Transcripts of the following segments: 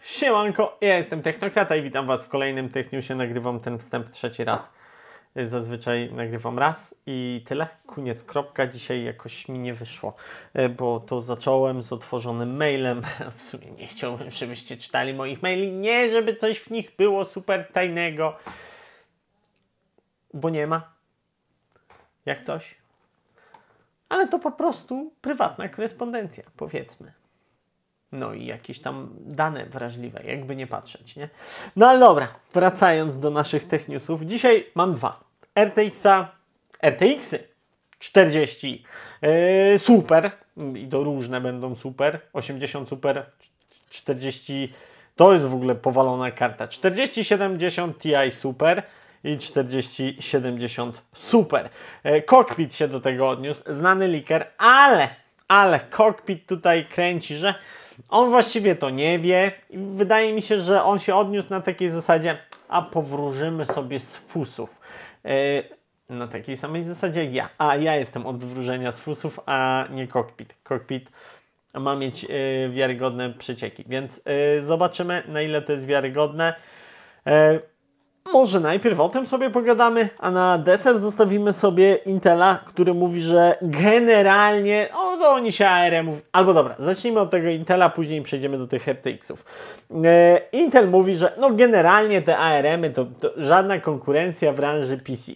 siemanko, ja jestem Technokrata i witam Was w kolejnym Techniusie. Nagrywam ten wstęp trzeci raz. Zazwyczaj nagrywam raz i tyle. Koniec, kropka. Dzisiaj jakoś mi nie wyszło, e, bo to zacząłem z otworzonym mailem. W sumie nie chciałbym, żebyście czytali moich maili. Nie, żeby coś w nich było super tajnego, bo nie ma. Jak coś. Ale to po prostu prywatna korespondencja, powiedzmy. No i jakieś tam dane wrażliwe, jakby nie patrzeć, nie? No ale dobra, wracając do naszych techniusów. Dzisiaj mam dwa. RTX-a, RTX-y 40 yy, super i to różne będą super, 80 super, 40 to jest w ogóle powalona karta. 4070 Ti Super i 4070 Super. Cockpit yy, się do tego odniósł, znany liker, ale, ale cockpit tutaj kręci, że on właściwie to nie wie i wydaje mi się, że on się odniósł na takiej zasadzie, a powróżymy sobie z fusów. E, na takiej samej zasadzie jak ja. A ja jestem od wróżenia z fusów, a nie kokpit. Kokpit ma mieć yy, wiarygodne przecieki, więc e, zobaczymy na ile to jest wiarygodne. Może najpierw o tym sobie pogadamy, a na deser zostawimy sobie Intela, który mówi, że generalnie o, to oni się ARM-ów... Albo dobra, zacznijmy od tego Intela, później przejdziemy do tych RTX-ów. E, Intel mówi, że no generalnie te ARM-y to, to, żadna konkurencja w branży PC.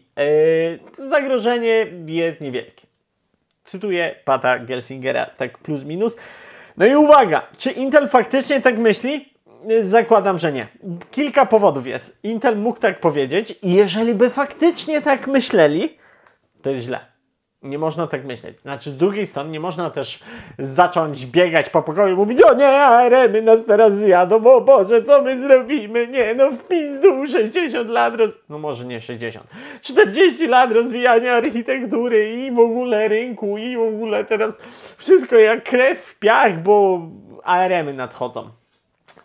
E, zagrożenie jest niewielkie. Cytuję Pata Gelsingera, tak plus minus. No i uwaga, czy Intel faktycznie tak myśli? zakładam, że nie. Kilka powodów jest. Intel mógł tak powiedzieć i jeżeli by faktycznie tak myśleli, to jest źle. Nie można tak myśleć. Znaczy, z drugiej strony nie można też zacząć biegać po pokoju i mówić, o nie, ARMy nas teraz zjadą, o Boże, co my zrobimy? Nie, no w pizdu, 60 lat roz... No może nie 60. 40 lat rozwijania architektury i w ogóle rynku i w ogóle teraz wszystko jak krew w piach, bo ARMy nadchodzą.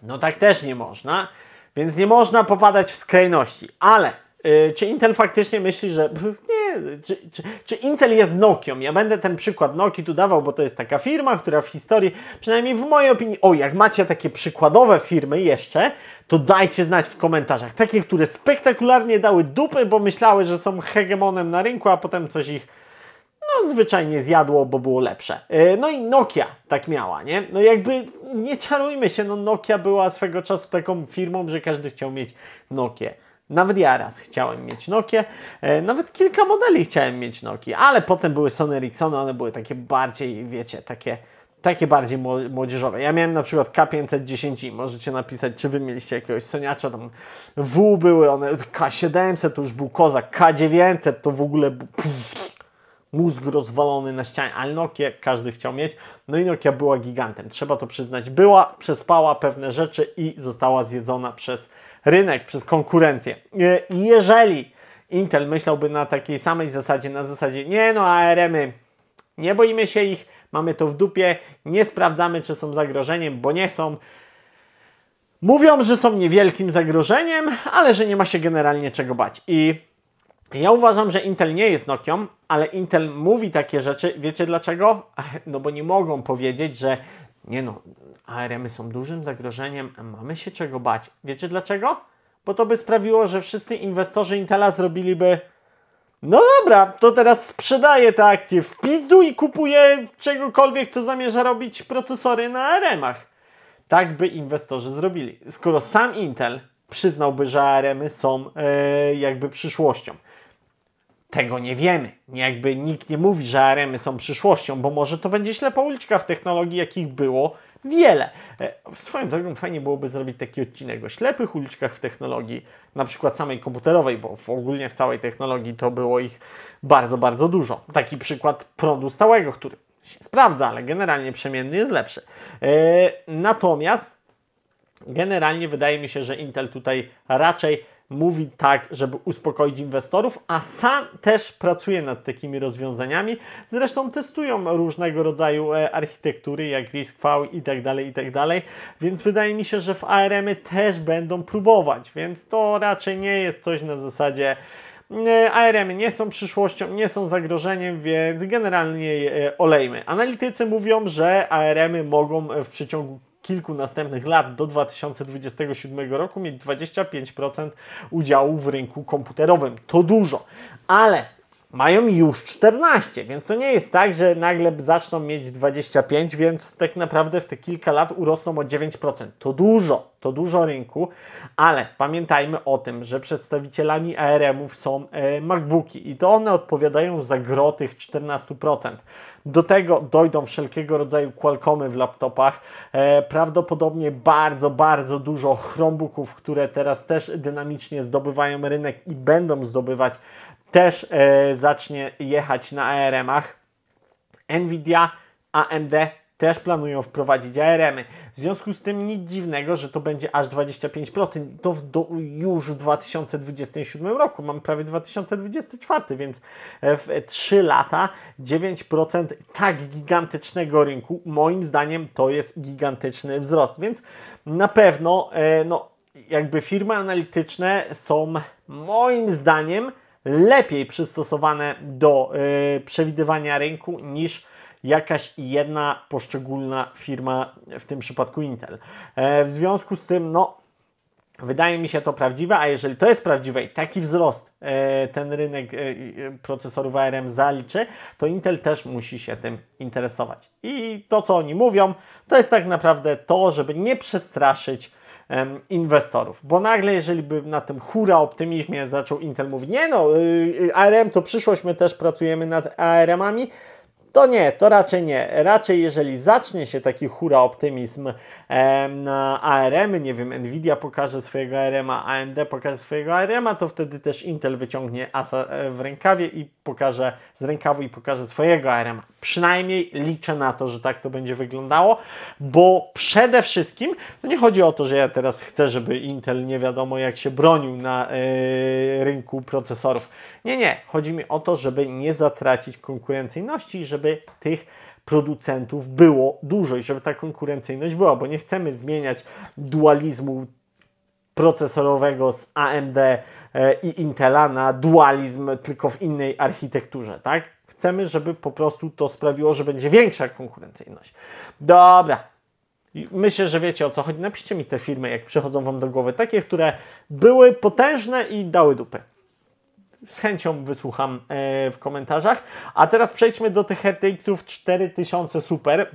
No tak też nie można, więc nie można popadać w skrajności. Ale yy, czy Intel faktycznie myśli, że pff, nie, czy, czy, czy, Intel jest Nokią? Ja będę ten przykład Noki tu dawał, bo to jest taka firma, która w historii, przynajmniej w mojej opinii, o jak macie takie przykładowe firmy jeszcze, to dajcie znać w komentarzach. Takie, które spektakularnie dały dupy, bo myślały, że są hegemonem na rynku, a potem coś ich no zwyczajnie zjadło, bo było lepsze. E, no i Nokia tak miała, nie? No jakby nie czarujmy się, no Nokia była swego czasu taką firmą, że każdy chciał mieć Nokię. Nawet ja raz chciałem mieć Nokię, e, nawet kilka modeli chciałem mieć Nokia. ale potem były Sony Ericssony, one były takie bardziej, wiecie, takie takie bardziej młodzieżowe. Ja miałem na przykład K510i, możecie napisać, czy wy mieliście jakiegoś soniacza, tam W były one, K700 to już był kozak, K900 to w ogóle pff, mózg rozwalony na ścianie, ale Nokia każdy chciał mieć. No i Nokia była gigantem, trzeba to przyznać. Była, przespała pewne rzeczy i została zjedzona przez rynek, przez konkurencję. E, jeżeli Intel myślałby na takiej samej zasadzie, na zasadzie nie no ARM-y, nie boimy się ich, mamy to w dupie, nie sprawdzamy czy są zagrożeniem, bo nie są. Mówią, że są niewielkim zagrożeniem, ale że nie ma się generalnie czego bać. I ja uważam, że Intel nie jest Nokią, ale Intel mówi takie rzeczy. Wiecie dlaczego? No bo nie mogą powiedzieć, że nie no, ARMy są dużym zagrożeniem, mamy się czego bać. Wiecie dlaczego? Bo to by sprawiło, że wszyscy inwestorzy Intela zrobiliby no dobra, to teraz sprzedaję te akcje w i kupuję czegokolwiek, co zamierza robić procesory na ARMach. Tak by inwestorzy zrobili. Skoro sam Intel przyznałby, że ARMy są e, jakby przyszłością. Tego nie wiemy. Jakby nikt nie mówi, że ARMy są przyszłością, bo może to będzie ślepa uliczka w technologii, jakich było wiele. E, swoją drogą fajnie byłoby zrobić taki odcinek o ślepych uliczkach w technologii, na przykład samej komputerowej, bo w ogólnie w całej technologii to było ich bardzo, bardzo dużo. Taki przykład prądu stałego, który się sprawdza, ale generalnie przemienny jest lepszy. E, natomiast generalnie wydaje mi się, że Intel tutaj raczej mówi tak, żeby uspokoić inwestorów, a sam też pracuje nad takimi rozwiązaniami. Zresztą testują różnego rodzaju e, architektury, jak RISC-V i tak dalej, i tak dalej, więc wydaje mi się, że w ARM-y też będą próbować, więc to raczej nie jest coś na zasadzie ARM mm, e, nie są przyszłością, nie są zagrożeniem, więc generalnie e, olejmy. Analitycy mówią, że ARM mogą w przeciągu kilku następnych lat do 2027 roku mieć 25% udziału w rynku komputerowym. To dużo, ale mają już 14, więc to nie jest tak, że nagle zaczną mieć 25, więc tak naprawdę w te kilka lat urosną o 9%. To dużo, to dużo rynku, ale pamiętajmy o tym, że przedstawicielami ARM-ów są e, MacBooki i to one odpowiadają za gro tych 14%. Do tego dojdą wszelkiego rodzaju Qualcommy w laptopach, e, prawdopodobnie bardzo, bardzo dużo Chromebooków, które teraz też dynamicznie zdobywają rynek i będą zdobywać też e, zacznie jechać na ARM-ach. Nvidia, AMD też planują wprowadzić ARM-y. W związku z tym nic dziwnego, że to będzie aż 25%. To w do, już w 2027 roku. Mam prawie 2024, więc e, w 3 lata 9% tak gigantycznego rynku. Moim zdaniem to jest gigantyczny wzrost. Więc na pewno, e, no, jakby firmy analityczne są moim zdaniem lepiej przystosowane do y, przewidywania rynku niż jakaś jedna poszczególna firma, w tym przypadku Intel. E, w związku z tym, no, wydaje mi się to prawdziwe, a jeżeli to jest prawdziwe i taki wzrost e, ten rynek e, procesorów ARM zaliczy, to Intel też musi się tym interesować. I to, co oni mówią, to jest tak naprawdę to, żeby nie przestraszyć inwestorów. Bo nagle, jeżeli by na tym hura optymizmie zaczął Intel mówić, nie no, y, y, ARM to przyszłość, my też pracujemy nad ARM-ami, to nie, to raczej nie. Raczej jeżeli zacznie się taki hura optymizm e, na ARM, nie wiem, Nvidia pokaże swojego ARM-a, AMD pokaże swojego ARM-a, to wtedy też Intel wyciągnie asa e, w rękawie i pokaże z rękawu i pokaże swojego ARM-a. Przynajmniej liczę na to, że tak to będzie wyglądało, bo przede wszystkim to nie chodzi o to, że ja teraz chcę, żeby Intel nie wiadomo jak się bronił na e, rynku procesorów. Nie, nie. Chodzi mi o to, żeby nie zatracić konkurencyjności, żeby żeby tych producentów było dużo i żeby ta konkurencyjność była, bo nie chcemy zmieniać dualizmu procesorowego z AMD e, i Intela na dualizm tylko w innej architekturze, tak? Chcemy, żeby po prostu to sprawiło, że będzie większa konkurencyjność. Dobra. Myślę, że wiecie o co chodzi. Napiszcie mi te firmy, jak przychodzą Wam do głowy. Takie, które były potężne i dały dupę z chęcią wysłucham e, w komentarzach. A teraz przejdźmy do tych RTX-ów 4000 Super.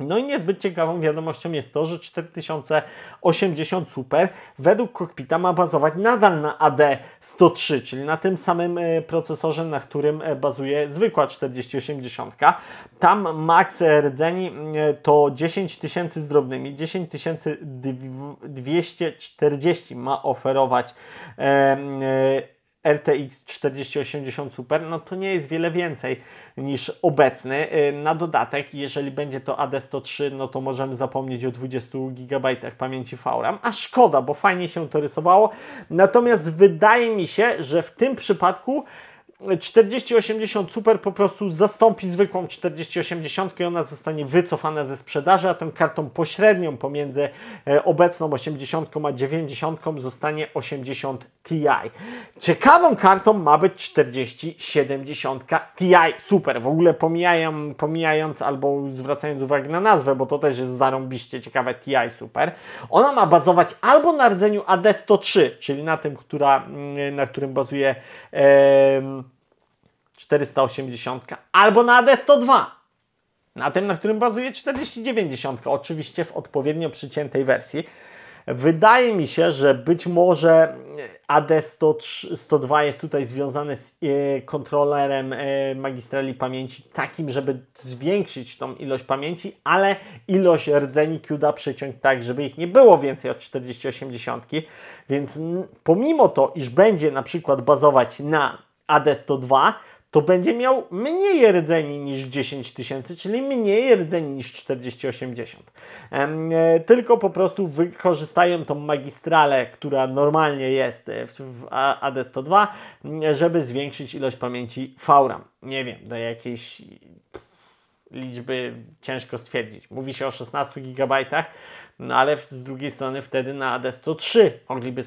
No i niezbyt ciekawą wiadomością jest to, że 4080 Super według kokpita ma bazować nadal na AD103, czyli na tym samym e, procesorze, na którym e, bazuje zwykła 4080. Tam maks rdzeni to 10 tysięcy z drobnymi, 10 240 ma oferować. E, e, RTX 4080 Super, no to nie jest wiele więcej niż obecny. Y, na dodatek, jeżeli będzie to AD103, no to możemy zapomnieć o 20 GB pamięci VRAM, a szkoda, bo fajnie się to rysowało. Natomiast wydaje mi się, że w tym przypadku 4080 Super po prostu zastąpi zwykłą 4080 i ona zostanie wycofana ze sprzedaży, a tą kartą pośrednią pomiędzy e, obecną 80 a 90 zostanie 80 Ti. Ciekawą kartą ma być 4070 Ti Super. W ogóle pomijając albo zwracając uwagę na nazwę, bo to też jest zarąbiście ciekawe Ti Super. Ona ma bazować albo na rdzeniu AD103, czyli na tym, która, mm, na którym bazuje... Yy, 480 albo na AD102. Na tym, na którym bazuje 4090, oczywiście w odpowiednio przyciętej wersji. Wydaje mi się, że być może AD102 jest tutaj związany z e, kontrolerem e, magistrali pamięci, takim, żeby zwiększyć tą ilość pamięci, ale ilość rdzeni QDA przyciąć tak, żeby ich nie było więcej od 4080. Więc pomimo to, iż będzie na przykład bazować na AD102, to będzie miał mniej rdzeni niż 10 tysięcy, czyli mniej rdzeni niż 4080. E, tylko po prostu wykorzystają tą magistralę, która normalnie jest e, w AD102, żeby zwiększyć ilość pamięci VRAM. Nie wiem, do jakiejś liczby ciężko stwierdzić. Mówi się o 16 gigabajtach, no ale z drugiej strony wtedy na Adesto 3 mogliby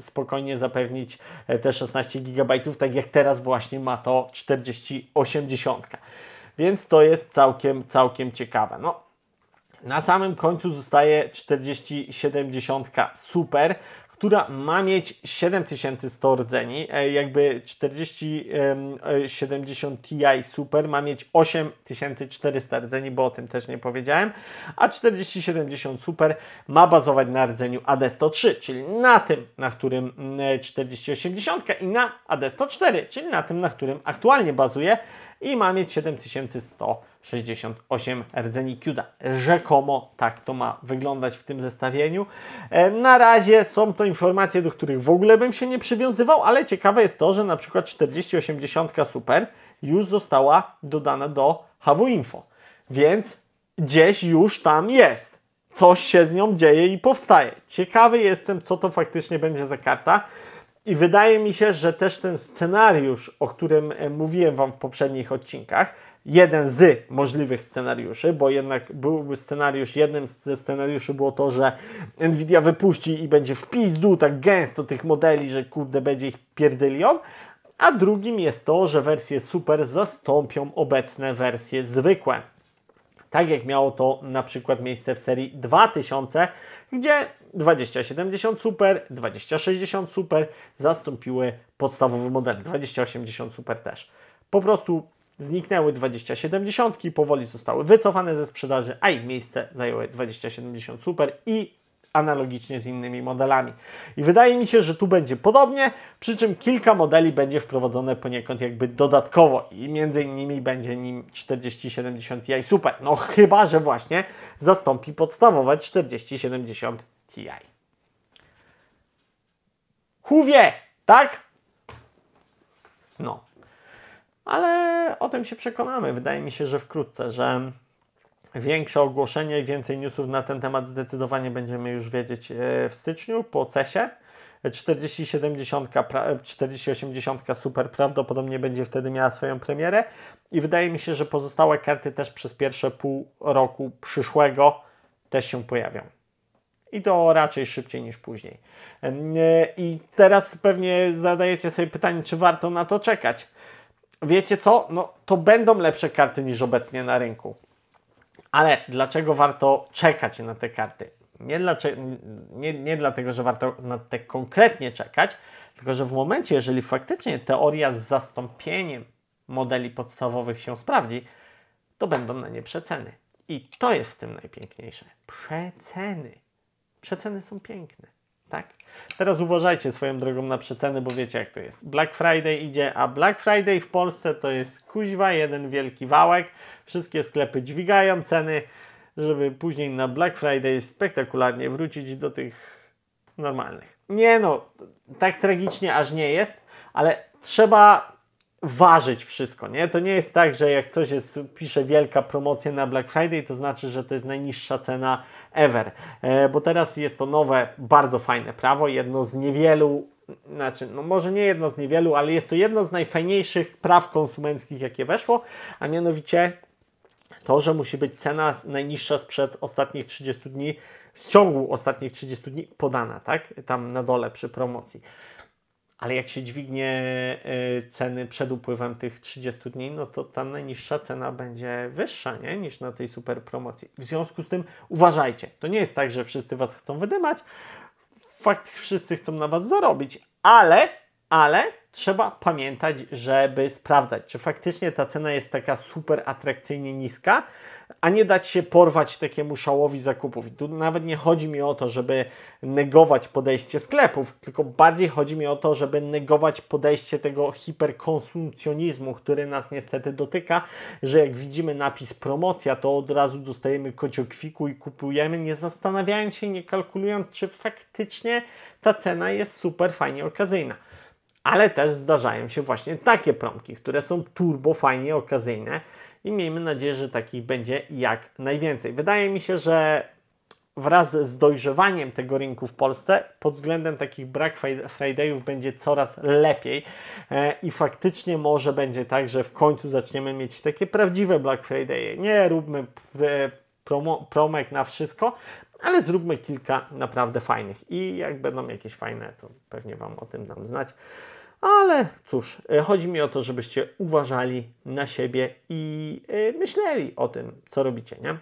spokojnie zapewnić e, te 16 GB, tak jak teraz właśnie ma to 4080. Więc to jest całkiem, całkiem ciekawe. No, na samym końcu zostaje 4070 Super, która ma mieć 7100 rdzeni, e, jakby 4070 e, Ti Super ma mieć 8400 rdzeni, bo o tym też nie powiedziałem, a 4070 Super ma bazować na rdzeniu AD103, czyli na tym, na którym 4080 mm, e, i na AD104, czyli na tym, na którym aktualnie bazuje i ma mieć 7100 68 rdzeni Q. Rzekomo tak to ma wyglądać w tym zestawieniu. E, na razie są to informacje, do których w ogóle bym się nie przywiązywał, ale ciekawe jest to, że na przykład 4080 Super już została dodana do HW Info, więc gdzieś już tam jest. Coś się z nią dzieje i powstaje. Ciekawy jestem, co to faktycznie będzie za karta. I wydaje mi się, że też ten scenariusz, o którym e, mówiłem Wam w poprzednich odcinkach, jeden z możliwych scenariuszy, bo jednak byłby scenariusz, jednym ze scenariuszy było to, że Nvidia wypuści i będzie w pizdu tak gęsto tych modeli, że kurde będzie ich pierdylion, a drugim jest to, że wersje super zastąpią obecne wersje zwykłe. Tak jak miało to na przykład miejsce w serii 2000, gdzie 2070 Super, 2060 Super zastąpiły podstawowy model, 2080 Super też. Po prostu zniknęły 2070, powoli zostały wycofane ze sprzedaży, a ich miejsce zajęły 2070 Super i analogicznie z innymi modelami. I wydaje mi się, że tu będzie podobnie, przy czym kilka modeli będzie wprowadzone poniekąd jakby dodatkowo i między innymi będzie nim 4070 Ti Super. No chyba, że właśnie zastąpi podstawowe 4070 jaj. Huwie, tak? No. Ale o tym się przekonamy. Wydaje mi się, że wkrótce, że większe ogłoszenie i więcej newsów na ten temat zdecydowanie będziemy już wiedzieć e, w styczniu po CESie. 4070, 4080 e, super prawdopodobnie będzie wtedy miała swoją premierę i wydaje mi się, że pozostałe karty też przez pierwsze pół roku przyszłego też się pojawią. I to raczej szybciej niż później. E, I teraz pewnie zadajecie sobie pytanie, czy warto na to czekać. Wiecie co? No, to będą lepsze karty niż obecnie na rynku. Ale dlaczego warto czekać na te karty? Nie, nie, nie dlatego, że warto na te konkretnie czekać, tylko że w momencie, jeżeli faktycznie teoria z zastąpieniem modeli podstawowych się sprawdzi, to będą na nie przeceny. I to jest w tym najpiękniejsze. Przeceny. Przeceny są piękne, tak? Teraz uważajcie swoją drogą na przeceny, bo wiecie jak to jest. Black Friday idzie, a Black Friday w Polsce to jest kuźwa, jeden wielki wałek. Wszystkie sklepy dźwigają ceny, żeby później na Black Friday spektakularnie wrócić do tych normalnych. Nie no, tak tragicznie aż nie jest, ale trzeba ważyć wszystko, nie? To nie jest tak, że jak coś jest, pisze wielka promocja na Black Friday, to znaczy, że to jest najniższa cena ever, e, bo teraz jest to nowe, bardzo fajne prawo, jedno z niewielu znaczy, no może nie jedno z niewielu, ale jest to jedno z najfajniejszych praw konsumenckich, jakie weszło, a mianowicie to, że musi być cena najniższa sprzed ostatnich 30 dni, z ciągu ostatnich 30 dni podana, tak? Tam na dole przy promocji ale jak się dźwignie y, ceny przed upływem tych 30 dni, no to ta najniższa cena będzie wyższa nie? niż na tej super promocji. W związku z tym uważajcie. To nie jest tak, że wszyscy Was chcą wydymać. Fakt, wszyscy chcą na Was zarobić, ale, ale trzeba pamiętać, żeby sprawdzać, czy faktycznie ta cena jest taka super atrakcyjnie niska, a nie dać się porwać takiemu szałowi zakupów. I tu nawet nie chodzi mi o to, żeby negować podejście sklepów, tylko bardziej chodzi mi o to, żeby negować podejście tego hiperkonsumpcjonizmu, który nas niestety dotyka, że jak widzimy napis promocja, to od razu dostajemy kociokwiku i kupujemy, nie zastanawiając się, nie kalkulując, czy faktycznie ta cena jest super fajnie okazyjna ale też zdarzają się właśnie takie promki, które są turbo fajnie okazyjne i miejmy nadzieję, że takich będzie jak najwięcej. Wydaje mi się, że wraz z dojrzewaniem tego rynku w Polsce pod względem takich Black Fridayów będzie coraz lepiej e, i faktycznie może będzie tak, że w końcu zaczniemy mieć takie prawdziwe Black Fridaye. Nie róbmy e, promek na wszystko, ale zróbmy kilka naprawdę fajnych i jak będą jakieś fajne, to pewnie Wam o tym dam znać. Ale cóż, e, chodzi mi o to, żebyście uważali na siebie i e, myśleli o tym, co robicie, nie?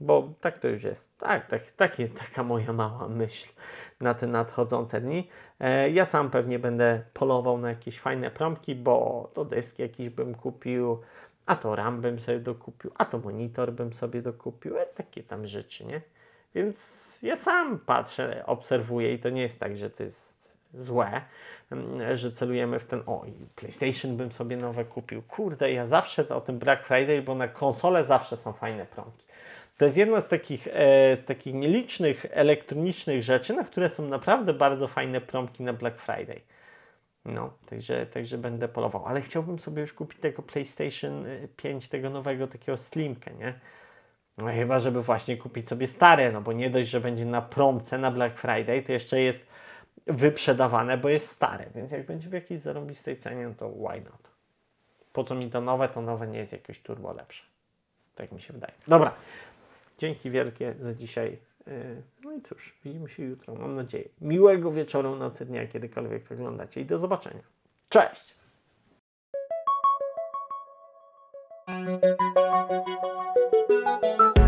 Bo tak to już jest. Tak, tak, tak jest taka moja mała myśl na te nadchodzące dni. E, ja sam pewnie będę polował na jakieś fajne promki, bo to deski jakiś bym kupił, a to RAM bym sobie dokupił, a to monitor bym sobie dokupił, takie tam rzeczy, nie? Więc ja sam patrzę, obserwuję i to nie jest tak, że to jest złe, że celujemy w ten, o PlayStation bym sobie nowe kupił. Kurde, ja zawsze o tym Black Friday, bo na konsole zawsze są fajne promki. To jest jedna z takich, e, z takich nielicznych elektronicznych rzeczy, na które są naprawdę bardzo fajne promki na Black Friday. No, także, także będę polował. Ale chciałbym sobie już kupić tego PlayStation 5, e, tego nowego, takiego Slimkę, nie? No chyba, żeby właśnie kupić sobie stare, no bo nie dość, że będzie na promce na Black Friday, to jeszcze jest wyprzedawane, bo jest stare, więc jak będzie w jakiejś zarobistej cenie, no to why not? Po co mi to nowe, to nowe nie jest jakieś turbo lepsze. Tak mi się wydaje. Dobra, dzięki wielkie za dzisiaj. Yy, no i cóż, widzimy się jutro, mam nadzieję. Miłego wieczoru, nocy, dnia, kiedykolwiek oglądacie i do zobaczenia. Cześć! Thank you.